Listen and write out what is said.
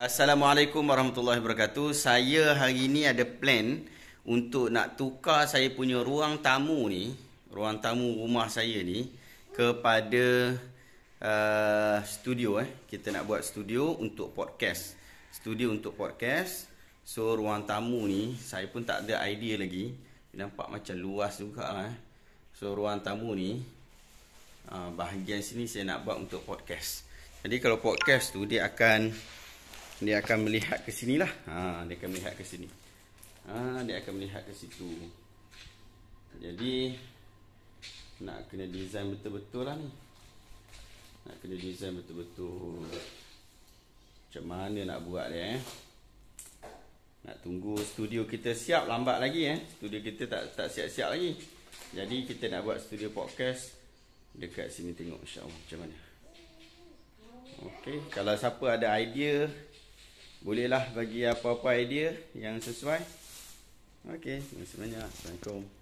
Assalamualaikum warahmatullahi wabarakatuh. Saya hari ini ada plan untuk nak tukar saya punya ruang tamu ni, ruang tamu rumah saya ni kepada uh, studio eh. Kita nak buat studio untuk podcast. Studio untuk podcast. So ruang tamu ni saya pun tak ada idea lagi. Nampak macam luas juga eh. So ruang tamu ni uh, bahagian sini saya nak buat untuk podcast. Jadi kalau podcast tu dia akan dia akan melihat ke sini lah. Ha, dia akan melihat ke sini. Ha, dia akan melihat ke situ. Jadi, nak kena design betul-betul lah ni. Nak kena design betul-betul. Macam mana nak buat dia eh. Nak tunggu studio kita siap lambat lagi eh. Studio kita tak tak siap-siap lagi. Jadi, kita nak buat studio podcast dekat sini tengok insyaAllah macam mana. Okay, kalau siapa ada idea Bolehlah bagi apa-apa idea yang sesuai. Okey, terima kasih banyak. Assalamualaikum.